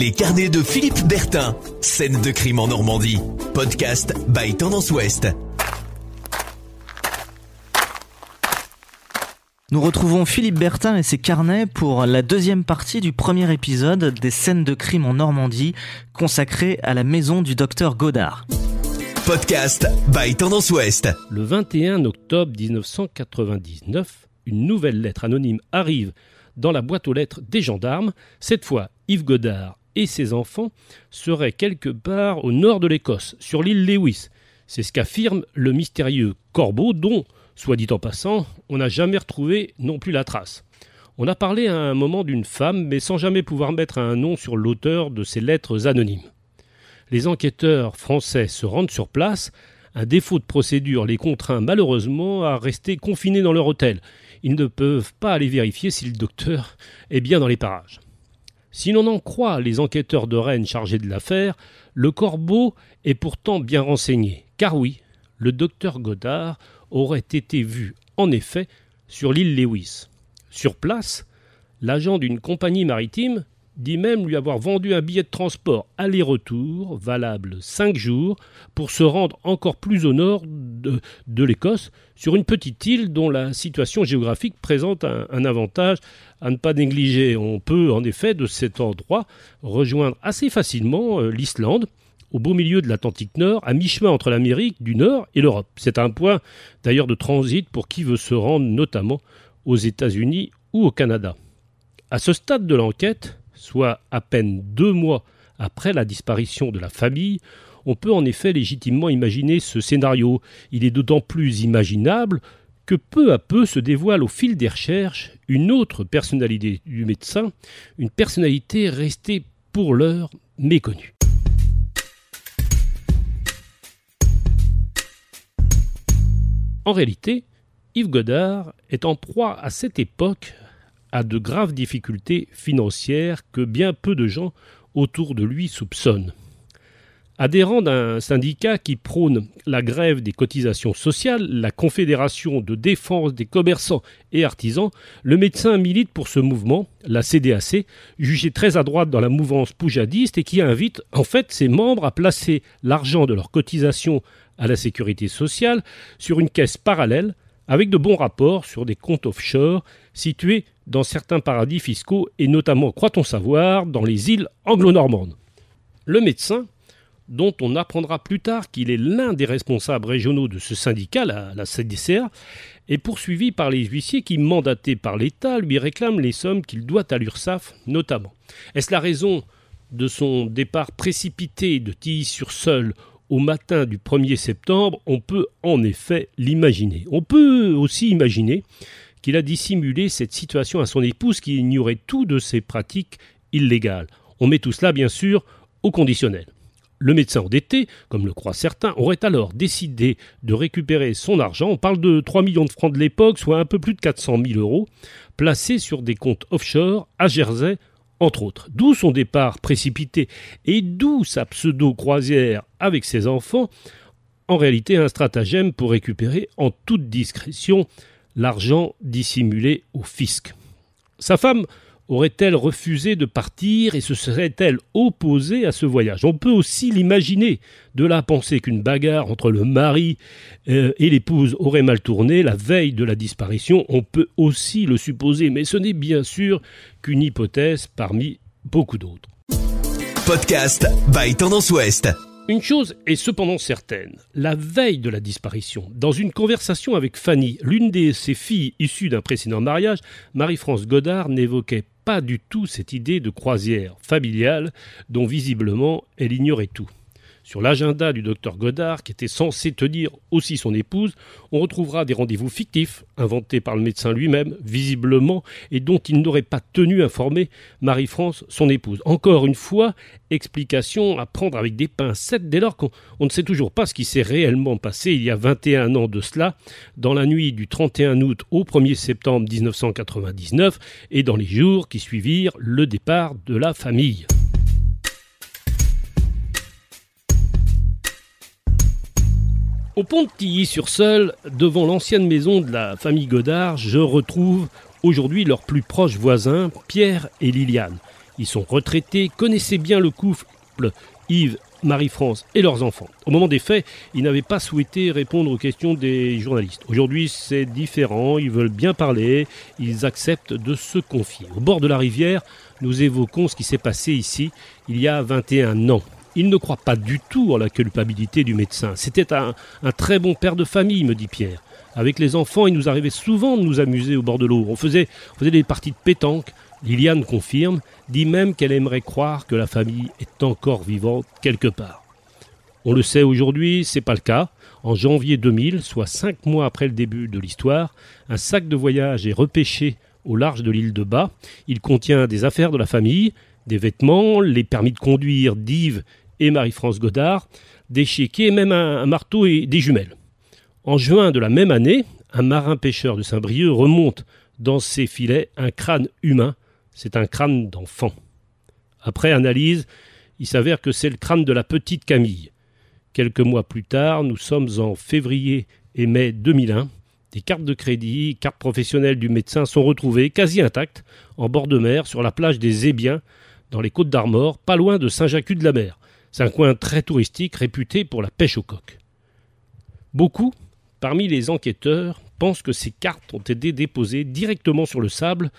Les carnets de Philippe Bertin. Scènes de crime en Normandie. Podcast by Tendance Ouest. Nous retrouvons Philippe Bertin et ses carnets pour la deuxième partie du premier épisode des scènes de crime en Normandie consacré à la maison du docteur Godard. Podcast by Tendance Ouest. Le 21 octobre 1999, une nouvelle lettre anonyme arrive dans la boîte aux lettres des gendarmes. Cette fois, Yves Godard et ses enfants seraient quelque part au nord de l'Écosse, sur l'île Lewis. C'est ce qu'affirme le mystérieux corbeau dont, soit dit en passant, on n'a jamais retrouvé non plus la trace. On a parlé à un moment d'une femme, mais sans jamais pouvoir mettre un nom sur l'auteur de ces lettres anonymes. Les enquêteurs français se rendent sur place. Un défaut de procédure les contraint malheureusement à rester confinés dans leur hôtel. Ils ne peuvent pas aller vérifier si le docteur est bien dans les parages. Si l'on en croit les enquêteurs de Rennes chargés de l'affaire, le corbeau est pourtant bien renseigné. Car oui, le docteur Godard aurait été vu, en effet, sur l'île Lewis. Sur place, l'agent d'une compagnie maritime, dit même lui avoir vendu un billet de transport aller-retour, valable cinq jours, pour se rendre encore plus au nord de, l'Écosse, sur une petite île dont la situation géographique présente un, un, avantage à ne pas négliger. On peut en effet de cet endroit rejoindre assez facilement euh, l'Islande, au beau milieu de l'Atlantique Nord, à mi-chemin entre l'Amérique du Nord et l'Europe. C'est un point d'ailleurs de transit pour qui veut se rendre notamment aux États-Unis ou au Canada. À ce stade de l'enquête, soit à peine deux mois après la disparition de la famille, on peut en effet légitimement imaginer ce scénario. Il est d'autant plus imaginable que peu à peu se dévoile au fil des recherches une autre personnalité du médecin, une personnalité restée pour l'heure méconnue. En réalité, Yves Godard est en proie à cette époque à de graves difficultés financières que bien peu de gens autour de lui soupçonnent. Adhérent d'un syndicat qui prône la grève des cotisations sociales, la Confédération de défense des commerçants et artisans, le médecin milite pour ce mouvement, la CDAC, jugée très à droite dans la mouvance poujadiste et qui invite en fait ses membres à placer l'argent de leurs cotisations à la sécurité sociale sur une caisse parallèle avec de bons rapports sur des comptes offshore situé dans certains paradis fiscaux et notamment, croit-on savoir, dans les îles anglo-normandes. Le médecin, dont on apprendra plus tard qu'il est l'un des responsables régionaux de ce syndicat, la, la CDCA, est poursuivi par les huissiers qui, mandatés par l'État, lui réclament les sommes qu'il doit à l'URSSAF notamment. Est-ce la raison de son départ précipité de Tilly-sur-Seul au matin du 1er septembre On peut en effet l'imaginer. On peut aussi imaginer qu'il a dissimulé cette situation à son épouse qui ignorait tout de ses pratiques illégales. On met tout cela, bien sûr, au conditionnel. Le médecin endetté, comme le croient certains, aurait alors décidé de récupérer son argent, on parle de 3 millions de francs de l'époque, soit un peu plus de 400 000 euros, placés sur des comptes offshore à Jersey, entre autres. D'où son départ précipité et d'où sa pseudo-croisière avec ses enfants, en réalité un stratagème pour récupérer en toute discrétion l'argent dissimulé au fisc. Sa femme aurait-elle refusé de partir et se serait-elle opposée à ce voyage On peut aussi l'imaginer, de la pensée penser qu'une bagarre entre le mari euh, et l'épouse aurait mal tourné la veille de la disparition, on peut aussi le supposer, mais ce n'est bien sûr qu'une hypothèse parmi beaucoup d'autres. Podcast by Tendance Ouest. Une chose est cependant certaine. La veille de la disparition, dans une conversation avec Fanny, l'une de ses filles issue d'un précédent mariage, Marie-France Godard n'évoquait pas du tout cette idée de croisière familiale dont visiblement elle ignorait tout. Sur l'agenda du docteur Godard, qui était censé tenir aussi son épouse, on retrouvera des rendez-vous fictifs, inventés par le médecin lui-même, visiblement, et dont il n'aurait pas tenu informer Marie-France, son épouse. Encore une fois, explication à prendre avec des pincettes dès lors qu'on ne sait toujours pas ce qui s'est réellement passé il y a 21 ans de cela, dans la nuit du 31 août au 1er septembre 1999 et dans les jours qui suivirent le départ de la famille. Au pont de Tilly-sur-Seul, devant l'ancienne maison de la famille Godard, je retrouve aujourd'hui leurs plus proches voisins, Pierre et Liliane. Ils sont retraités, connaissaient bien le couple Yves, Marie-France et leurs enfants. Au moment des faits, ils n'avaient pas souhaité répondre aux questions des journalistes. Aujourd'hui, c'est différent, ils veulent bien parler, ils acceptent de se confier. Au bord de la rivière, nous évoquons ce qui s'est passé ici il y a 21 ans. Il ne croit pas du tout en la culpabilité du médecin. C'était un, très bon père de famille, me dit Pierre. Avec les enfants, il nous arrivait souvent de nous amuser au bord de l'eau. On faisait, des parties de pétanque. Liliane confirme, dit même qu'elle aimerait croire que la famille est encore vivante quelque part. On le sait aujourd'hui, c'est pas le cas. En janvier 2000, soit cinq mois après le début de l'histoire, un sac de voyage est repêché au large de l'île de Bas. Il contient des affaires de la famille, des vêtements, les permis de conduire d'Yves et Marie-France Godard, des chéquiers, même un, marteau et des jumelles. En juin de la même année, un marin-pêcheur de Saint-Brieuc remonte dans ses filets un crâne humain. C'est un crâne d'enfant. Après analyse, il s'avère que c'est le crâne de la petite Camille. Quelques mois plus tard, nous sommes en février et mai 2001. Des cartes de crédit, cartes professionnelles du médecin sont retrouvées quasi intactes en bord de mer sur la plage des Hébiens dans les Côtes d'Armor, pas loin de Saint-Jacques-de-la-Mer. C'est un coin très touristique réputé pour la pêche au coq. Beaucoup, parmi les enquêteurs, pensent que ces cartes ont été déposées directement sur le sable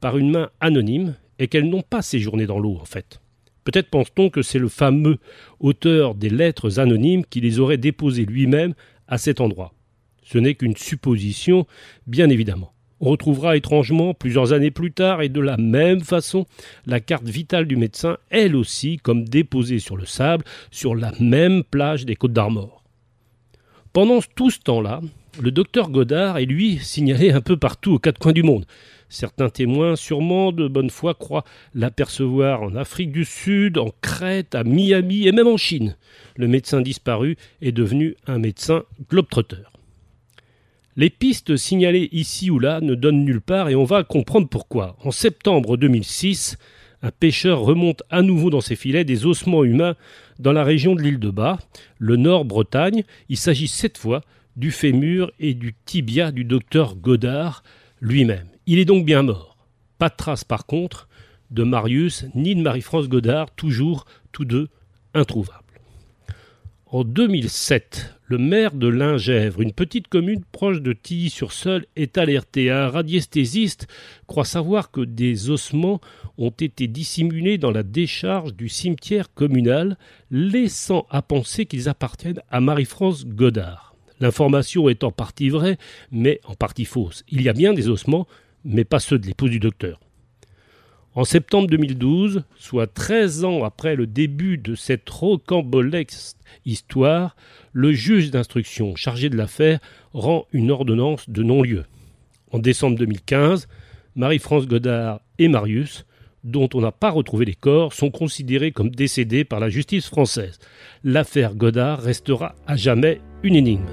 par une main anonyme et qu'elles n'ont pas séjourné dans l'eau en fait. Peut-être pense-t-on que c'est le fameux auteur des lettres anonymes qui les aurait déposées lui-même à cet endroit. Ce n'est qu'une supposition, bien évidemment retrouvera étrangement, plusieurs années plus tard et de la même façon, la carte vitale du médecin, elle aussi, comme déposée sur le sable, sur la même plage des Côtes d'Armor. Pendant tout ce temps-là, le docteur Godard est lui signalé un peu partout aux quatre coins du monde. Certains témoins, sûrement de bonne foi, croient l'apercevoir en Afrique du Sud, en Crète, à Miami et même en Chine. Le médecin disparu est devenu un médecin globetrotter. Les pistes signalées ici ou là ne donnent nulle part et on va comprendre pourquoi. En septembre 2006, un pêcheur remonte à nouveau dans ses filets des ossements humains dans la région de l'île de Bas, le Nord-Bretagne. Il s'agit cette fois du fémur et du tibia du docteur Godard lui-même. Il est donc bien mort. Pas de trace par contre de Marius ni de Marie-France Godard, toujours tous deux introuvables. En 2007, le maire de Lingèvre, une petite commune proche de Tilly-sur-Seul, est alerté. Un radiesthésiste croit savoir que des ossements ont été dissimulés dans la décharge du cimetière communal, laissant à penser qu'ils appartiennent à Marie-France Godard. L'information est en partie vraie, mais en partie fausse. Il y a bien des ossements, mais pas ceux de l'épouse du docteur. En septembre 2012, soit 13 ans après le début de cette rocambolesque histoire, le juge d'instruction chargé de l'affaire rend une ordonnance de non-lieu. En décembre 2015, Marie-France Godard et Marius, dont on n'a pas retrouvé les corps, sont considérés comme décédés par la justice française. L'affaire Godard restera à jamais une énigme.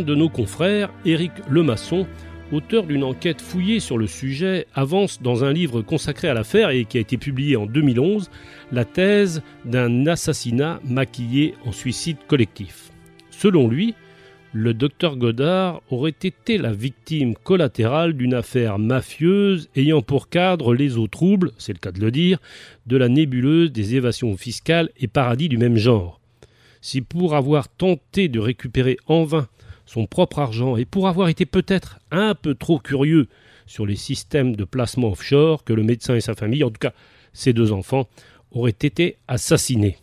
de nos confrères, Éric Lemasson, auteur d'une enquête fouillée sur le sujet, avance dans un livre consacré à l'affaire et qui a été publié en 2011 la thèse d'un assassinat maquillé en suicide collectif. Selon lui, le docteur Godard aurait été la victime collatérale d'une affaire mafieuse ayant pour cadre les eaux troubles, c'est le cas de le dire, de la nébuleuse des évasions fiscales et paradis du même genre. Si pour avoir tenté de récupérer en vain son propre argent et pour avoir été peut-être un peu trop curieux sur les systèmes de placement offshore que le médecin et sa famille, en tout cas ses deux enfants, auraient été assassinés.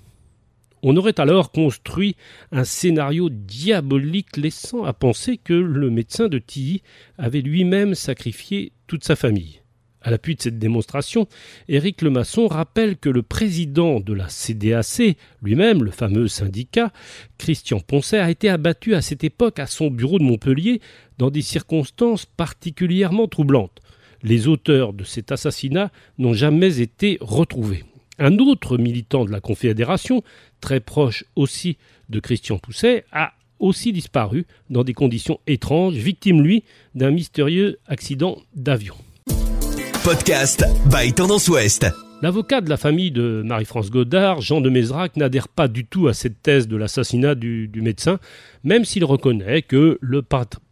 On aurait alors construit un scénario diabolique laissant à penser que le médecin de Tilly avait lui-même sacrifié toute sa famille. À l'appui de cette démonstration, Éric Lemasson rappelle que le président de la CDAC, lui-même le fameux syndicat, Christian Poncet, a été abattu à cette époque à son bureau de Montpellier dans des circonstances particulièrement troublantes. Les auteurs de cet assassinat n'ont jamais été retrouvés. Un autre militant de la Confédération, très proche aussi de Christian Pousset, a aussi disparu dans des conditions étranges, victime lui d'un mystérieux accident d'avion. Podcast by Tendance Ouest. L'avocat de la famille de Marie-France Godard, Jean de Mézrac, n'adhère pas du tout à cette thèse de l'assassinat du, médecin, même s'il reconnaît que le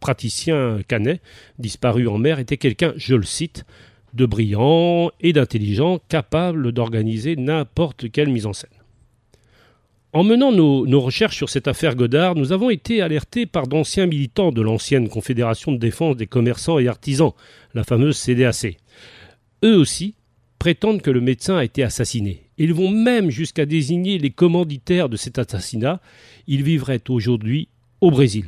praticien canet, disparu en mer, était quelqu'un, je le cite, de brillant et d'intelligent, capable d'organiser n'importe quelle mise en scène. En menant nos, recherches sur cette affaire Godard, nous avons été alertés par d'anciens militants de l'ancienne Confédération de défense des commerçants et artisans, la fameuse CDAC eux aussi, prétendent que le médecin a été assassiné. Ils vont même jusqu'à désigner les commanditaires de cet assassinat. Ils vivraient aujourd'hui au Brésil.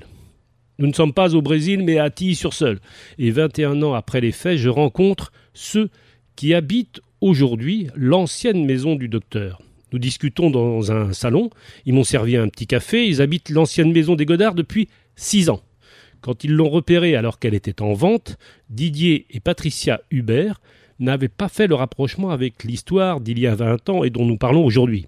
Nous ne sommes pas au Brésil, mais à Tilly-sur-Seul. Et 21 ans après les faits, je rencontre ceux qui habitent aujourd'hui l'ancienne maison du docteur. Nous discutons dans un salon, ils m'ont servi un petit café, ils habitent l'ancienne maison des Godard depuis 6 ans. Quand ils l'ont repérée alors qu'elle était en vente, Didier et Patricia Hubert, n'avaient pas fait le rapprochement avec l'histoire d'il y a 20 ans et dont nous parlons aujourd'hui.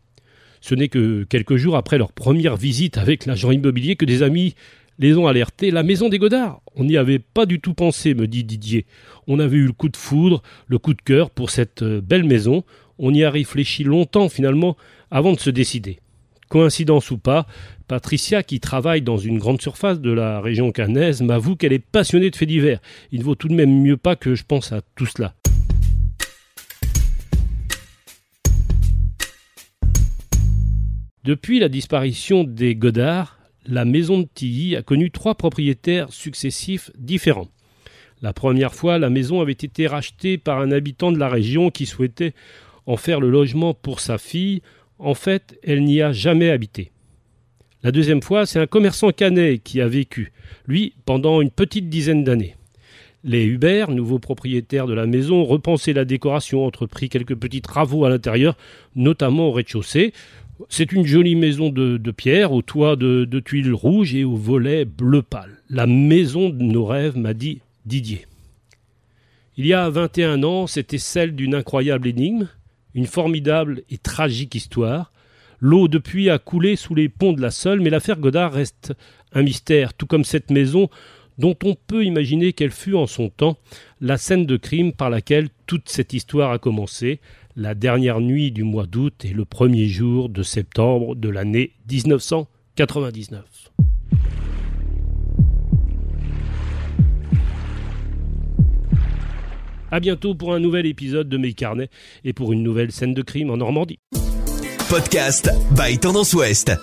Ce n'est que quelques jours après leur première visite avec l'agent immobilier que des amis les ont alertés. La maison des Godards On n'y avait pas du tout pensé, me dit Didier. On avait eu le coup de foudre, le coup de cœur pour cette euh, belle maison. On y a réfléchi longtemps finalement avant de se décider. Coïncidence ou pas, Patricia, qui travaille dans une grande surface de la région cannaise, m'avoue qu'elle est passionnée de faits divers. Il ne vaut tout de même mieux pas que je pense à tout cela. Depuis la disparition des Godard, la maison de Tilly a connu trois propriétaires successifs différents. La première fois, la maison avait été rachetée par un habitant de la région qui souhaitait en faire le logement pour sa fille. En fait, elle n'y a jamais habité. La deuxième fois, c'est un commerçant canet qui a vécu, lui, pendant une petite dizaine d'années. Les Hubert, nouveaux propriétaires de la maison, repensaient la décoration, entrepris quelques petits travaux à l'intérieur, notamment au rez-de-chaussée. C'est une jolie maison de, pierre, au toit de, tuiles rouges et aux volets bleu pâle. La maison de nos rêves, m'a dit Didier. Il y a 21 ans, c'était celle d'une incroyable énigme, une formidable et tragique histoire. L'eau depuis a coulé sous les ponts de la Seule, mais l'affaire Godard reste un mystère, tout comme cette maison dont on peut imaginer qu'elle fut en son temps la scène de crime par laquelle toute cette histoire a commencé, la dernière nuit du mois d'août et le premier jour de septembre de l'année 1999. A bientôt pour un nouvel épisode de Mes Carnets et pour une nouvelle scène de crime en Normandie. Podcast by Tendance Ouest.